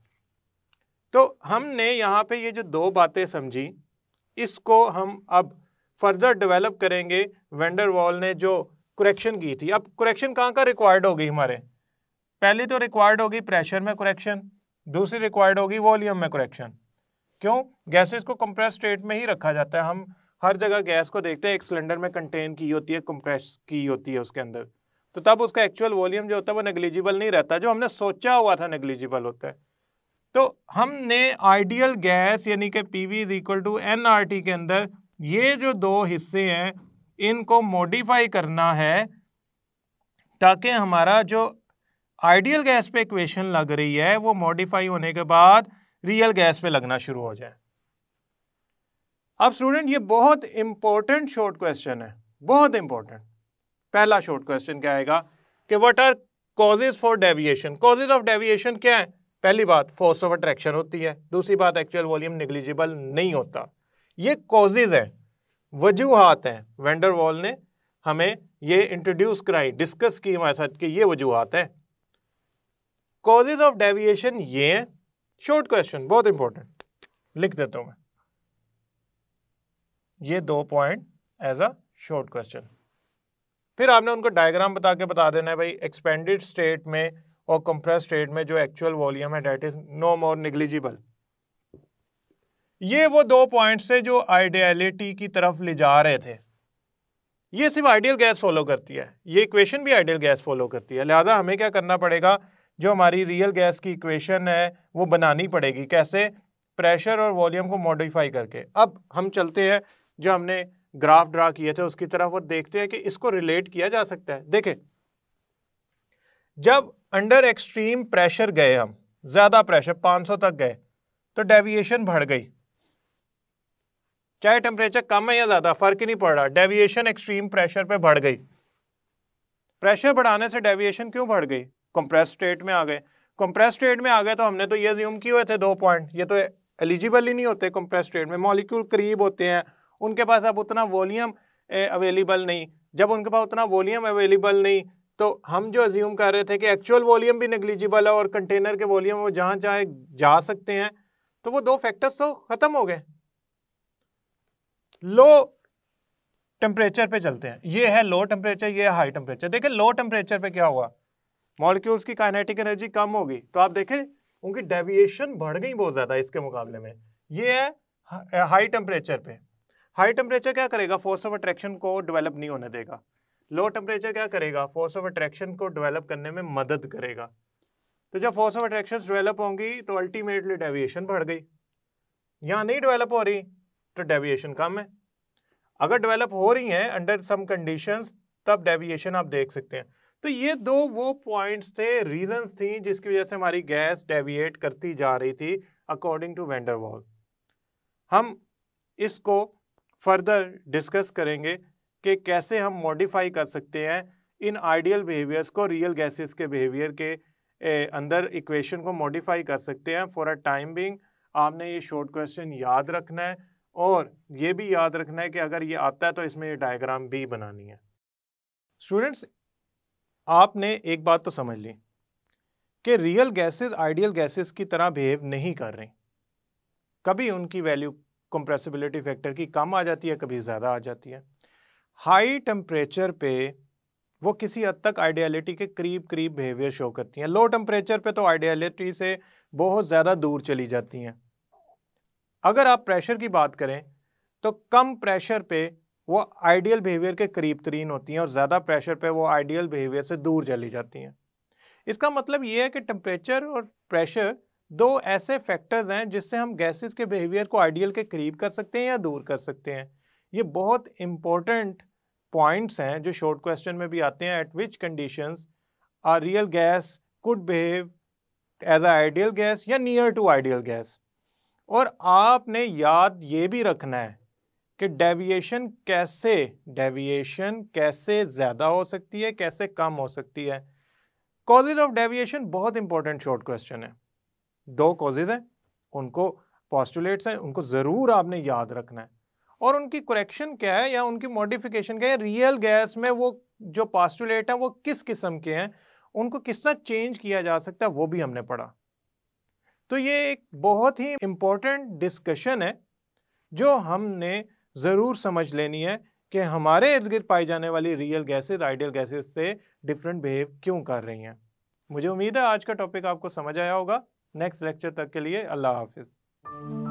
तो हमने यहाँ पे ये जो दो बातें समझी इसको हम अब फर्दर डेवलप करेंगे वेंडर वॉल ने जो करेक्शन की थी अब करेक्शन कहाँ का रिक्वायर्ड होगी हमारे पहली तो रिक्वायर्ड होगी प्रेशर में करेक्शन दूसरी रिक्वायर्ड होगी वॉल्यूम में करेक्शन क्यों गैसेस को कंप्रेस स्टेट में ही रखा जाता है हम हर जगह गैस को देखते हैं एक सिलेंडर में कंटेन की होती है कंप्रेस की होती है उसके अंदर तो तब उसका एक्चुअल वॉल्यूम जो होता है वो नेग्लिजिबल नहीं रहता जो हमने सोचा हुआ था नेग्लिजिबल होता है तो हमने आइडियल गैस यानी कि P V is equal to N R T के अंदर ये जो दो हिस्से हैं इनको मॉडिफाई करना है ताकि हमारा जो आइडियल गैस पे इक्वेशन लग रही है वो मॉडिफाई होने के बाद रियल गैस पे लगना शुरू हो जाए अब स्टूडेंट ये बहुत इंपॉर्टेंट शॉर्ट क्वेश्चन है बहुत इंपॉर्टेंट पहला शॉर्ट क्वेश्चन क्या आएगा कि what are causes for deviation causes of deviation क्या है पहली बात फोर्स ऑफ अट्रैक्शन होती है दूसरी बात एक्चुअल वॉल्यूम निग्लिजिबल नहीं होता ये कॉजेज है वजूहत हैं वेंडर वॉल ने हमें ये इंट्रोड्यूस कराई डिस्कस की हमारे साथ कि ये वजूहत हैं कॉजेज ऑफ डेविएशन ये हैं शॉर्ट क्वेश्चन बहुत इंपॉर्टेंट लिख देता हूँ मैं ये दो point as a short question फिर आपने उनको डायग्राम बता के बता देना है भाई एक्सपेंडेड स्टेट में और कंप्रेस स्टेट में जो एक्चुअल वॉल्यूम है that is no more negligible ये वो दो पॉइंट्स थे जो आइडियलिटी की तरफ ले जा रहे थे ये सिर्फ आइडियल गैस फॉलो करती है ये इक्वेशन भी आइडियल गैस फॉलो करती है लिहाजा हमें क्या करना पड़ेगा जो हमारी रियल गैस की इक्वेशन है वो बनानी पड़ेगी कैसे प्रेशर और वॉल्यूम को मॉडिफाई करके अब हम चलते हैं जो हमने ग्राफ ड्रा किए थे उसकी तरफ और देखते हैं कि इसको रिलेट किया जा सकता है देखें जब अंडर एक्सट्रीम प्रेशर गए हम ज़्यादा प्रेशर 500 तक गए तो डेविएशन बढ़ गई चाहे टेम्परेचर कम है या ज़्यादा फ़र्क ही नहीं पड़ रहा डेविएशन एक्सट्रीम प्रेशर पे बढ़ गई प्रेशर बढ़ाने से डेविएशन क्यों बढ़ गई कंप्रेस स्टेट में आ गए कंप्रेस स्टेट में आ गए तो हमने तो ये ज्यूम किए हुए थे दो पॉइंट ये तो एलिजिबल ही नहीं होते कंप्रेस स्टेट में मॉलिक्यूल करीब होते हैं उनके पास अब उतना वॉलीम अवेलेबल नहीं जब उनके पास उतना वॉलीम अवेलेबल नहीं तो हम जो एज्यूम कर रहे थे कि एक्चुअल वॉल्यूम भी नेग्लिजिबल है और कंटेनर के वॉल्यूम वो जहाँ चाहे जा सकते हैं तो वो दो फैक्टर्स तो ख़त्म हो गए लो टेम्परेचर पे चलते हैं ये है लो टेम्परेचर ये है हाई टेम्परेचर देखिए लो टेम्परेचर पे क्या हुआ मॉलिक्यूल्स की काइनेटिक एनर्जी कम होगी तो आप देखें उनकी डेविएशन बढ़ गई बहुत ज़्यादा इसके मुकाबले में ये है हाई टेम्परेचर पे हाई टेम्परेचर क्या करेगा फोर्स ऑफ अट्रैक्शन को डेवलप नहीं होने देगा लो टेम्परेचर क्या करेगा फोर्स ऑफ अट्रैक्शन को डेवलप करने में मदद करेगा तो जब फोर्स ऑफ अट्रैक्शन डेवलप होंगी तो अल्टीमेटली डेविएशन बढ़ गई यहाँ नहीं डेवलप हो रही तो डेविएशन कम है अगर डेवलप हो रही है अंडर सम कंडीशंस तब डेविएशन आप देख सकते हैं तो ये दो वो पॉइंट्स थे रीजंस थी जिसकी वजह से हमारी गैस डेविएट करती जा रही थी अकॉर्डिंग टू वेंडरवॉल हम इसको फर्दर डिस्कस करेंगे कि कैसे हम मॉडिफाई कर सकते हैं इन आइडियल बिहेवियर्स को रियल गैसेस के बिहेवियर के ए, अंदर इक्वेशन को मॉडिफाई कर सकते हैं फॉर अ टाइम बिंग आपने ये शॉर्ट क्वेश्चन याद रखना है और ये भी याद रखना है कि अगर ये आता है तो इसमें ये डायग्राम भी बनानी है स्टूडेंट्स आपने एक बात तो समझ ली कि रियल गैसेस आइडियल गैसेस की तरह बिहेव नहीं कर रही कभी उनकी वैल्यू कंप्रेसिबिलिटी फैक्टर की कम आ जाती है कभी ज़्यादा आ जाती है हाई टेम्परेचर पे वो किसी हद तक आइडियलिटी के करीब करीब बिहेवियर शो करती हैं लो टेम्परेचर पे तो आइडियलिटी से बहुत ज़्यादा दूर चली जाती हैं अगर आप प्रेशर की बात करें तो कम प्रेशर पे वो आइडियल बिहेवियर के करीब तरीन होती हैं और ज़्यादा प्रेशर पे वो आइडियल बिहेवियर से दूर चली जाती हैं इसका मतलब ये है कि टम्परेचर और प्रेशर दो ऐसे फैक्टर्स हैं जिससे हम गैसेस के बिहेवियर को आइडियल के करीब कर सकते हैं या दूर कर सकते हैं ये बहुत इम्पॉर्टेंट पॉइंट्स हैं जो शॉर्ट क्वेश्चन में भी आते हैं at which conditions are real gas could behave as a ideal gas या नियर टू आइडियल गैस और आपने याद ये भी रखना है कि डेविएशन कैसे डेविएशन कैसे ज़्यादा हो सकती है कैसे कम हो सकती है कॉजेज ऑफ डेविएशन बहुत इंपॉर्टेंट शॉर्ट क्वेश्चन है दो कॉजेज हैं उनको पॉस्टुलेट्स हैं उनको ज़रूर आपने याद रखना है और उनकी करेक्शन क्या है या उनकी मॉडिफिकेशन क्या है रियल गैस में वो जो पॉस्टुलेट हैं वो किस किस्म के हैं उनको किस तरह चेंज किया जा सकता है वो भी हमने पढ़ा तो ये एक बहुत ही इम्पोर्टेंट डिस्कशन है जो हमने ज़रूर समझ लेनी है कि हमारे इर्द गिर्द पाई जाने वाली रियल गैसेज आइडियल गैसेज से डिफरेंट बिहेव क्यों कर रही हैं मुझे उम्मीद है आज का टॉपिक आपको समझ आया होगा नेक्स्ट लेक्चर तक के लिए अल्लाह हाफिज़